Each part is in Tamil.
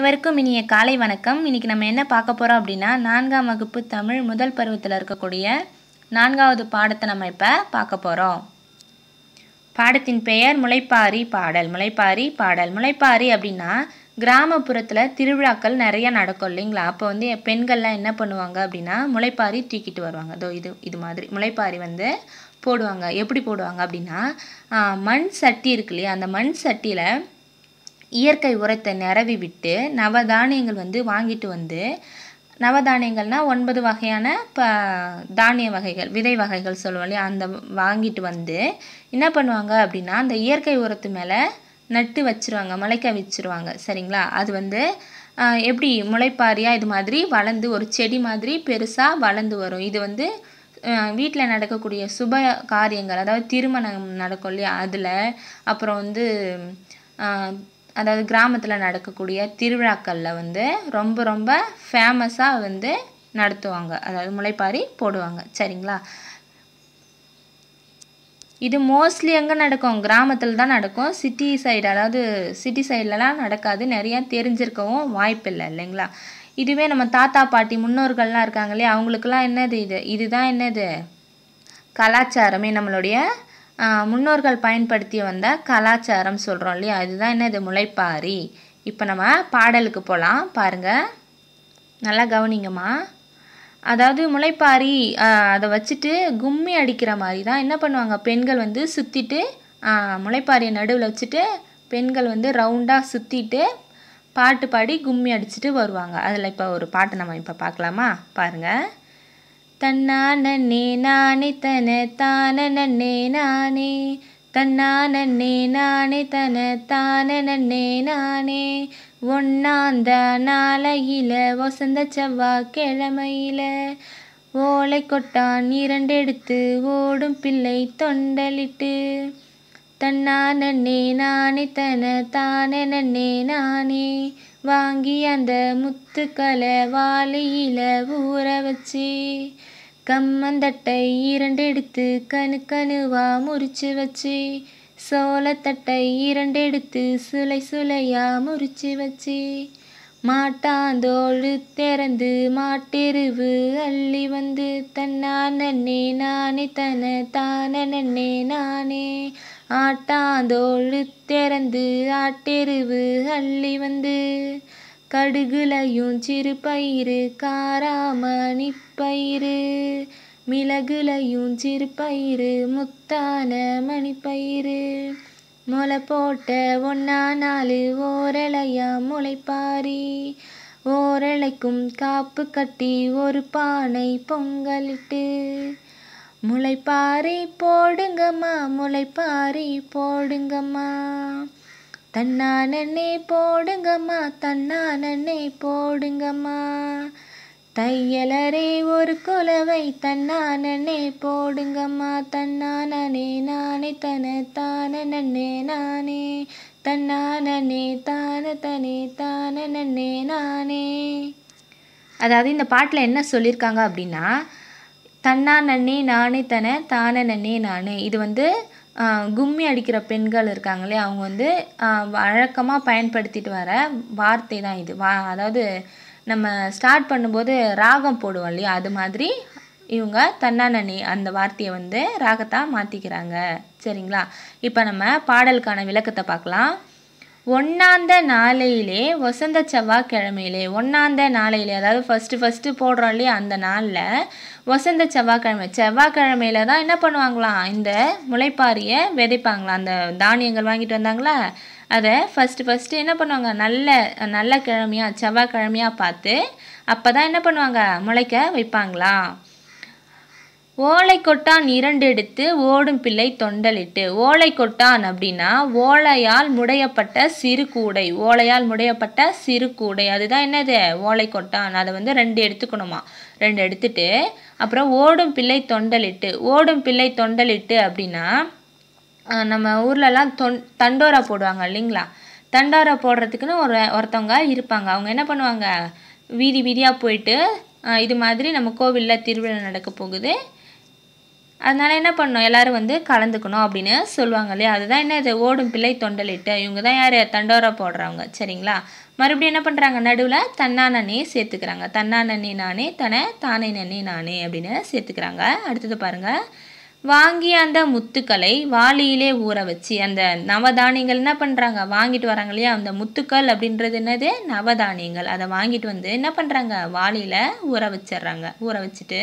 அனைவருக்கும் இனிய காலை வணக்கம் இன்னைக்கு நம்ம என்ன பார்க்க போகிறோம் அப்படின்னா நான்காம் வகுப்பு தமிழ் முதல் பருவத்தில் இருக்கக்கூடிய நான்காவது பாடத்தை நம்ம இப்போ பார்க்க போகிறோம் பாடத்தின் பெயர் முளைப்பாரி பாடல் முளைப்பாரி பாடல் முளைப்பாரி அப்படின்னா கிராமப்புறத்தில் திருவிழாக்கள் நிறையா நடக்கும் இல்லைங்களா அப்போ வந்து பெண்கள்லாம் என்ன பண்ணுவாங்க அப்படின்னா முளைப்பாரி தூக்கிட்டு வருவாங்க அதோ இது இது மாதிரி முளைப்பாரி வந்து போடுவாங்க எப்படி போடுவாங்க அப்படின்னா மண் சட்டி இருக்கு இல்லையா அந்த மண் சட்டியில் இயற்கை உரத்தை நிரவி விட்டு நவதானியங்கள் வந்து வாங்கிட்டு வந்து நவதானியங்கள்னால் ஒன்பது வகையான ப தானிய வகைகள் விதை வகைகள் சொல்லுவோம் இல்லையா அந்த வாங்கிட்டு வந்து என்ன பண்ணுவாங்க அப்படின்னா அந்த இயற்கை உரத்து மேலே நட்டு வச்சுருவாங்க முளைக்க வச்சுருவாங்க சரிங்களா அது வந்து எப்படி முளைப்பாரியாக இது மாதிரி வளர்ந்து ஒரு செடி மாதிரி பெருசாக வளர்ந்து வரும் இது வந்து வீட்டில் நடக்கக்கூடிய சுப காரியங்கள் அதாவது திருமணம் நடக்கும் இல்லையா அதில் அப்புறம் வந்து அதாவது கிராமத்தில் நடக்கக்கூடிய திருவிழாக்களில் வந்து ரொம்ப ரொம்ப ஃபேமஸாக வந்து நடத்துவாங்க அதாவது முளைப்பாரி போடுவாங்க சரிங்களா இது மோஸ்ட்லி எங்கே நடக்கும் கிராமத்தில் தான் நடக்கும் சிட்டி சைடு அதாவது சிட்டி சைட்லலாம் நடக்காது நிறையா தெரிஞ்சிருக்கவும் வாய்ப்பில்லை இல்லைங்களா இதுவே நம்ம தாத்தா பாட்டி முன்னோர்கள்லாம் இருக்காங்க இல்லையா அவங்களுக்குலாம் என்னது இது இதுதான் என்னது கலாச்சாரமே நம்மளுடைய முன்னோர்கள் பயன்படுத்தி வந்த கலாச்சாரம் சொல்கிறோம் இல்லையா அதுதான் என்ன இது முளைப்பாரி இப்போ நம்ம பாடலுக்கு போகலாம் பாருங்கள் நல்லா கவனிங்கம்மா அதாவது முளைப்பாரி அதை வச்சுட்டு கும்மி அடிக்கிற மாதிரி தான் என்ன பண்ணுவாங்க பெண்கள் வந்து சுற்றிட்டு முளைப்பாரியை நடுவில் வச்சுட்டு பெண்கள் வந்து ரவுண்டாக சுற்றிட்டு பாட்டு பாடி கும்மி அடிச்சுட்டு வருவாங்க அதில் இப்போ ஒரு பாட்டு நம்ம இப்போ பார்க்கலாமா பாருங்கள் தன்னானே நானே தன நே நானே தன்னானே நானே தன நே நானே ஒன்னாந்த நாளையில வசந்த செவ்வாய்க்கிழமையில ஓலை கொட்டான் இரண்டெடுத்து ஓடும் பிள்ளை தொண்டலிட்டு தன்னானே நானே தன தானே நானே வாங்கி அந்த முத்துக்களை வாழையில ஊற வச்சு கம்மந்தட்டை இரண்டெடுத்து கணு கணுவா முறிச்சு வச்சு சோளத்தட்டை இரண்டெடுத்து சுலை சுளையா முறிச்சு வச்சு மாட்டாந்தோடு திறந்து மாட்டெருவு அள்ளி வந்து நன்னே நானே தன தான நன்னே நானே ஆட்டாந்தோழு திறந்து ஆட்டெருவு அள்ளி வந்து கடுகுலையும் சிறு பயிறு காராமணி பயிறு மிளகுலையும் சிறு பயிறு முத்தான மணிப்பயிறு முளை போட்ட ஒன்னா நாலு ஓரளையா முளைப்பாரி ஓரளைக்கும் காப்பு கட்டி ஒரு பானை பொங்கலிட்டு முளைப்பாரி போடுங்கம்மா முளைப்பாரி போடுங்கம்மா தன்னானே போடுங்கம்மா தன்னானே போடுங்கம்மா தையலரே ஒரு குலவை தன்னானே போடுங்கம்மா தன்னானே நானே தன தானே நானே தன்னானே தான தனே தானே நானே அதாவது இந்த பாட்டில் என்ன சொல்லியிருக்காங்க அப்படின்னா தன்னா நன்னே நானே தன தான நன்னே நானே இது வந்து கும்மி அடிக்கிற பெண்கள் இருக்காங்க இல்லையா அவங்க வந்து வழக்கமாக பயன்படுத்திட்டு வர வார்த்தை தான் இது வா அதாவது நம்ம ஸ்டார்ட் பண்ணும்போது ராகம் போடுவோம் இல்லையா அது மாதிரி இவங்க தன்னா நன்னி அந்த வார்த்தையை வந்து ராகத்தாக மாற்றிக்கிறாங்க சரிங்களா இப்போ நம்ம பாடலுக்கான விளக்கத்தை பார்க்கலாம் ஒன்றாந்த நாளையிலே வசந்த செவ்வாய்க்கிழமையிலே ஒன்றாந்த நாளையிலே அதாவது ஃபஸ்ட்டு ஃபஸ்ட்டு போடுறோம் இல்லையா அந்த நாளில் வசந்த செவ்வாய்க்கிழமை செவ்வாய்க்கிழமையில தான் என்ன பண்ணுவாங்களாம் இந்த முளைப்பாரியை விதைப்பாங்களாம் அந்த தானியங்கள் வாங்கிட்டு வந்தாங்களா அதை ஃபஸ்ட்டு ஃபஸ்ட்டு என்ன பண்ணுவாங்க நல்ல நல்ல கிழமையாக செவ்வாய்க்கிழமையாக பார்த்து அப்போ தான் என்ன பண்ணுவாங்க முளைக்க வைப்பாங்களாம் ஓலை கொட்டான் இரண்டு எடுத்து ஓடும் பிள்ளை தொண்டலிட்டு ஓலை கொட்டான் அப்படின்னா ஓலையால் முடையப்பட்ட சிறு கூடை ஓலையால் முடையப்பட்ட சிறு கூடை அதுதான் என்னது ஓலை கொட்டான் அதை வந்து ரெண்டு எடுத்துக்கணுமா ரெண்டு எடுத்துட்டு அப்புறம் ஓடும் பிள்ளை தொண்டலிட்டு ஓடும் பிள்ளை தொண்டலிட்டு அப்படின்னா நம்ம ஊர்லலாம் தொன் தண்டோரா போடுவாங்க இல்லைங்களா தண்டோரா போடுறதுக்குன்னு ஒரு ஒருத்தவங்க இருப்பாங்க அவங்க என்ன பண்ணுவாங்க வீதி வீதியாக போயிட்டு இது மாதிரி நம்ம கோவிலில் திருவிழா நடக்க போகுது அதனால் என்ன பண்ணணும் எல்லோரும் வந்து கலந்துக்கணும் அப்படின்னு சொல்லுவாங்க இல்லையா அதுதான் என்ன இது ஓடும் பிள்ளை தொண்டலிட்டு இவங்க தான் யார் தண்டோரா போடுறவங்க சரிங்களா மறுபடியும் என்ன பண்ணுறாங்க நடுவில் தன்னானனையே சேர்த்துக்கிறாங்க தன்னானண்ணி நானே தன தானே நன்னி நானே அப்படின்னு சேர்த்துக்கிறாங்க அடுத்தது பாருங்கள் வாங்கி அந்த முத்துக்களை வாளியிலே ஊற வச்சு அந்த நவதானியங்கள் என்ன பண்ணுறாங்க வாங்கிட்டு வராங்க இல்லையா அந்த முத்துக்கள் அப்படின்றது என்னது நவதானியங்கள் அதை வாங்கிட்டு வந்து என்ன பண்ணுறாங்க வாளியில் ஊற வச்சிட்றாங்க ஊற வச்சுட்டு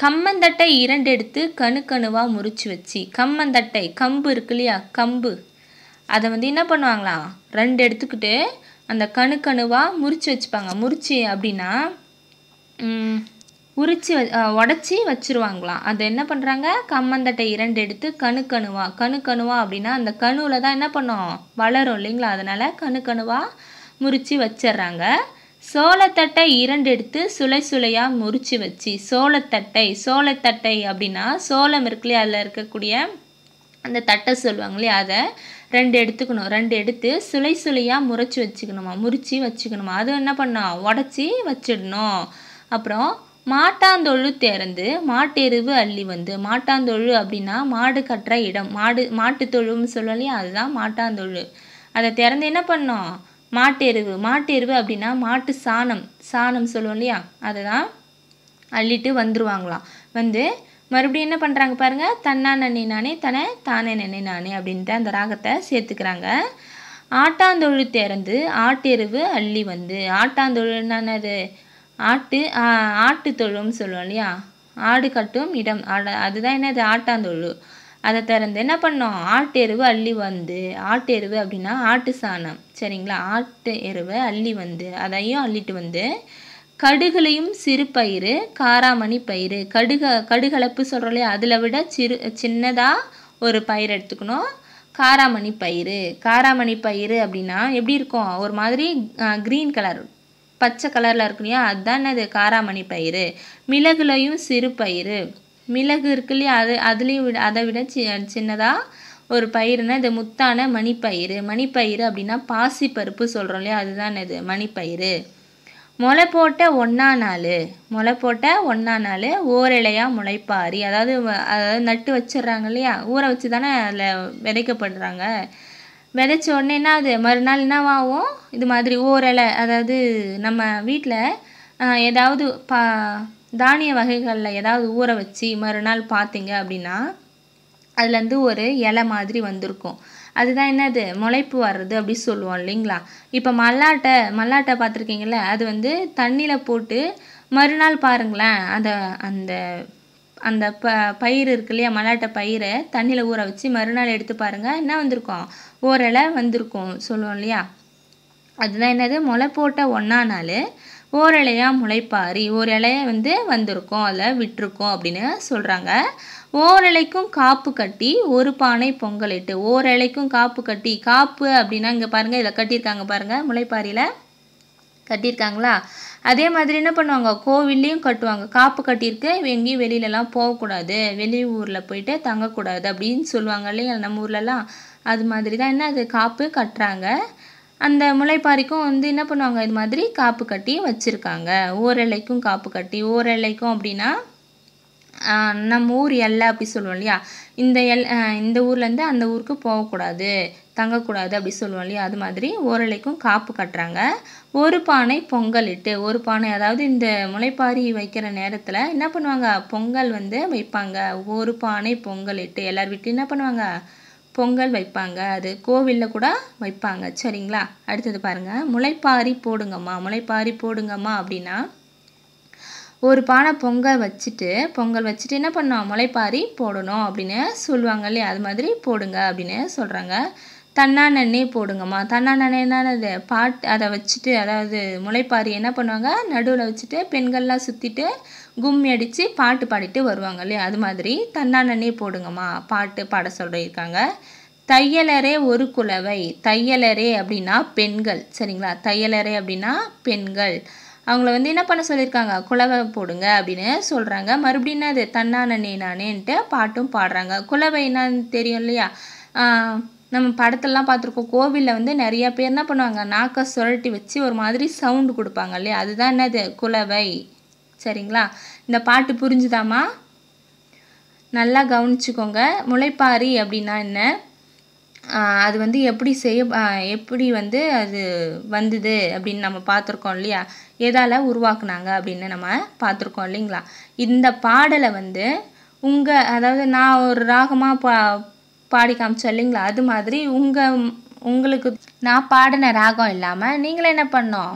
கம்மந்தட்டை இரண்டெடுத்து கணுக்கணுவாக முறிச்சு வச்சு கம்மந்தட்டை கம்பு இருக்கு இல்லையா கம்பு அதை வந்து என்ன பண்ணுவாங்களா ரெண்டு எடுத்துக்கிட்டு அந்த கணுக்கணுவாக முறிச்சு வச்சுப்பாங்க முறிச்சு அப்படின்னா உரிச்சு உடச்சி வச்சுருவாங்களாம் அதை என்ன பண்ணுறாங்க கம்மந்தட்டை இரண்டு எடுத்து கணு கணுவா அப்படின்னா அந்த கணுவில் தான் என்ன பண்ணோம் வளரும் இல்லைங்களா அதனால் கணுவாக முறித்து வச்சிட்றாங்க சோளத்தட்டை இரண்டெடுத்து சுளை சுளையாக முறிச்சு வச்சு சோளத்தட்டை சோளத்தட்டை அப்படின்னா சோளம் இருக்குல்லையே அதில் இருக்கக்கூடிய அந்த தட்டை சொல்லுவாங்க அதை ரெண்டு எடுத்துக்கணும் ரெண்டு எடுத்து சுளை சுளையாக முறைச்சி வச்சுக்கணுமா முறிச்சு வச்சுக்கணுமா அது என்ன பண்ணோம் உடச்சி வச்சிடணும் அப்புறம் மாட்டாந்தொழு திறந்து மாட்டெருவு அள்ளி வந்து மாட்டாந்தொழு அப்படின்னா மாடு கட்டுற இடம் மாடு மாட்டுத்தொழுன்னு சொல்லலையே அதுதான் மாட்டாந்தொழு அதை திறந்து என்ன பண்ணோம் மாட்டு எருவு மாட்டு எருவு அப்படின்னா மாட்டு சாணம் சாணம் சொல்லுவோம் இல்லையா அதை தான் அள்ளிட்டு வந்துருவாங்களாம் வந்து மறுபடியும் என்ன பண்ணுறாங்க பாருங்கள் தன்னா நன்னை நானே தன தானே நன்னை நானே அப்படின்ட்டு அந்த ராகத்தை சேர்த்துக்கிறாங்க ஆட்டாந்தொழு திறந்து ஆட்டெருவு அள்ளி வந்து ஆட்டாந்தொழுனானது ஆட்டு ஆட்டு தொழும்னு சொல்லுவோம் இல்லையா ஆடு கட்டும் இடம் அதுதான் என்னது ஆட்டாந்தொழு அதை திறந்து என்ன பண்ணோம் ஆட்டு எருவு அள்ளி வந்து ஆட்டு எருவு அப்படின்னா ஆட்டு சாணம் சரிங்களா ஆட்டு எருவை அள்ளி வந்து அதையும் அள்ளிட்டு வந்து கடுகுலையும் சிறு பயிறு காராமணி பயிறு கடுக கடுகலப்பு சொல்கிறோம் இல்லையா அதில் விட சிறு சின்னதாக ஒரு பயிர் எடுத்துக்கணும் காராமணி பயிறு காராமணி பயிறு அப்படின்னா எப்படி இருக்கும் ஒரு மாதிரி க்ரீன் கலர் பச்சை கலரில் இருக்கு இல்லையா அதுதான் அது காராமணி பயிறு மிளகுலையும் சிறு பயிறு மிளகு இருக்கு இல்லையா அது அதுலேயும் விட அதை விட சி சின்னதாக ஒரு பயிறுனா இது முத்தான மணிப்பயிறு மணிப்பயிறு அப்படின்னா பாசிப்பருப்பு சொல்கிறோம் இல்லையா அதுதான் இது மணிப்பயிறு முளை போட்ட ஒன்றா நாள் முளை போட்ட ஒன்றா நாள் ஓரிலையாக முளைப்பாரி அதாவது அதாவது நட்டு வச்சிடுறாங்க இல்லையா ஊற வச்சு தானே அதில் விதைக்கப்படுறாங்க விதைச்ச உடனே என்ன அது மறுநாள் என்னவாகும் இது மாதிரி ஓரலை அதாவது நம்ம வீட்டில் ஏதாவது பா தானிய வகைகளில் ஏதாவது ஊற வச்சு மறுநாள் பார்த்தீங்க அப்படின்னா அதுலேருந்து ஒரு இலை மாதிரி வந்திருக்கும் அதுதான் என்னது முளைப்பு வர்றது அப்படி சொல்லுவோம் இல்லைங்களா இப்போ மல்லாட்டை மல்லாட்டை பார்த்துருக்கீங்கள அது வந்து தண்ணியில் போட்டு மறுநாள் பாருங்களேன் அந்த அந்த அந்த ப பயிர் இருக்கு இல்லையா மல்லாட்டை பயிரை தண்ணியில் ஊற வச்சு மறுநாள் எடுத்து பாருங்கள் என்ன வந்திருக்கும் ஓரளவு வந்திருக்கும் சொல்லுவோம் இல்லையா அதுதான் என்னது முளை போட்ட ஒன்றா நாள் ஓர் இலையாக முளைப்பாரி ஓர் இலையை வந்து வந்திருக்கும் அதில் விட்டுருக்கோம் அப்படின்னு சொல்கிறாங்க இலைக்கும் காப்பு கட்டி ஒரு பானை பொங்கலிட்டு இலைக்கும் காப்பு கட்டி காப்பு அப்படின்னா இங்கே பாருங்கள் இதில் கட்டியிருக்காங்க பாருங்கள் முளைப்பாரியில் கட்டியிருக்காங்களா அதே மாதிரி என்ன பண்ணுவாங்க கோவில்லையும் கட்டுவாங்க காப்பு கட்டியிருக்கு எங்கேயும் வெளியிலலாம் போகக்கூடாது வெளி ஊரில் போயிட்டு தங்கக்கூடாது அப்படின்னு சொல்லுவாங்க இல்லையா நம்ம ஊர்லலாம் அது மாதிரி தான் என்ன அது காப்பு கட்டுறாங்க அந்த முளைப்பாரிக்கும் வந்து என்ன பண்ணுவாங்க இது மாதிரி காப்பு கட்டி வச்சுருக்காங்க ஓரலைக்கும் காப்பு கட்டி ஓரலைக்கும் அப்படின்னா நம்ம ஊர் எல்லை அப்படி சொல்லுவோம் இல்லையா இந்த எல் இந்த ஊர்லேருந்து அந்த ஊருக்கு போகக்கூடாது தங்கக்கூடாது அப்படி சொல்லுவோம் இல்லையா அது மாதிரி ஓரலைக்கும் காப்பு கட்டுறாங்க ஒரு பானை பொங்கலிட்டு ஒரு பானை அதாவது இந்த முளைப்பாரி வைக்கிற நேரத்தில் என்ன பண்ணுவாங்க பொங்கல் வந்து வைப்பாங்க ஒரு பானை பொங்கலிட்டு எல்லார் வீட்டிலையும் என்ன பண்ணுவாங்க பொங்கல் வைப்பாங்க அது கோவிலில் கூட வைப்பாங்க சரிங்களா அடுத்தது பாருங்கள் முளைப்பாரி போடுங்கம்மா முளைப்பாரி போடுங்கம்மா அப்படின்னா ஒரு பானை பொங்கல் வச்சுட்டு பொங்கல் வச்சுட்டு என்ன பண்ணோம் முளைப்பாரி போடணும் அப்படின்னு சொல்லுவாங்க இல்லையா அது மாதிரி போடுங்க அப்படின்னு சொல்கிறாங்க தண்ணானண்ணே போடுங்கம்மா தண்ணானண்ணே அது பாட்டு அதை வச்சுட்டு அதாவது முளைப்பாரி என்ன பண்ணுவாங்க நடுவில் வச்சுட்டு பெண்கள்லாம் சுற்றிட்டு கும்மி அடித்து பாட்டு பாடிட்டு வருவாங்க இல்லையா அது மாதிரி தண்ணானண்ணே போடுங்கம்மா பாட்டு பாட சொல்லியிருக்காங்க தையலரே ஒரு குலவை தையலரே அப்படின்னா பெண்கள் சரிங்களா தையலரே அப்படின்னா பெண்கள் அவங்கள வந்து என்ன பண்ண சொல்லியிருக்காங்க குலவை போடுங்க அப்படின்னு சொல்கிறாங்க மறுபடியும் அது தன்னானே நானேன்ட்டு பாட்டும் பாடுறாங்க குலவைன்னா தெரியும் இல்லையா நம்ம படத்தெல்லாம் பார்த்துருக்கோம் கோவிலில் வந்து நிறைய பேர் என்ன பண்ணுவாங்க நாக்கை சுரட்டி வச்சு ஒரு மாதிரி சவுண்டு கொடுப்பாங்க இல்லையா அதுதான் என்னது குலவை சரிங்களா இந்த பாட்டு புரிஞ்சுதாமா நல்லா கவனிச்சுக்கோங்க முளைப்பாரி அப்படின்னா என்ன அது வந்து எப்படி செய்ய எப்படி வந்து அது வந்தது அப்படின்னு நம்ம பார்த்துருக்கோம் இல்லையா எதால் உருவாக்குனாங்க அப்படின்னு நம்ம பார்த்துருக்கோம் இல்லைங்களா இந்த பாடலை வந்து உங்கள் அதாவது நான் ஒரு ராகமாக பா பாடி காமிச்சோம் இல்லைங்களா அது மாதிரி உங்கள் உங்களுக்கு நான் பாடின ராகம் இல்லாமல் நீங்களும் என்ன பண்ணோம்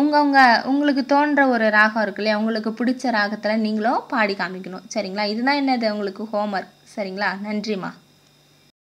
உங்கள் உங்கள் உங்களுக்கு தோன்ற ஒரு ராகம் இருக்கு இல்லையா உங்களுக்கு பிடிச்ச ராகத்தில் நீங்களும் பாடி காமிக்கணும் சரிங்களா இதுதான் என்னது உங்களுக்கு ஹோம்ஒர்க் சரிங்களா நன்றிம்மா